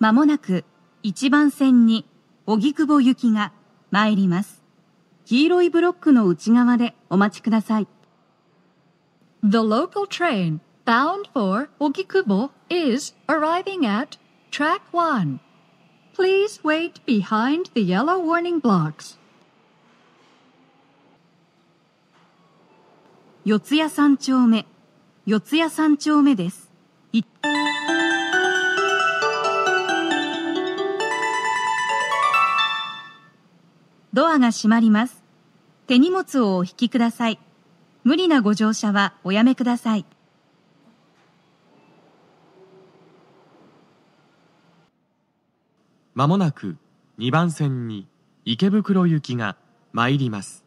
まもなく1番線に荻窪行きが参ります。黄色いブロックの内側でお待ちください。The local train bound for 荻窪 is arriving at track 1. Please wait behind the yellow warning blocks. 四谷三丁目、四谷三丁目です。ドアが閉まります。手荷物をお引きください。無理なご乗車はおやめください。まもなく2番線に池袋行きが参ります。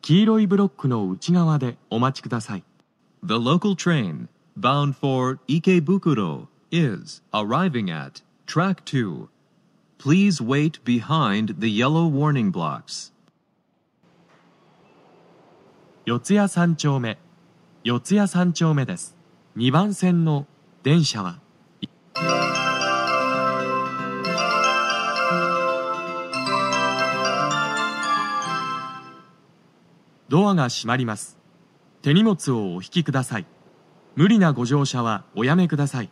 黄色いブロックの内側でお待ちください。The local train bound for 池袋 is arriving at track 2. Please wait behind the yellow warning blocks. 四谷三丁目、四谷三丁目です。2番線の電車は、ドアが閉まります。手荷物をお引きください。無理なご乗車はおやめください。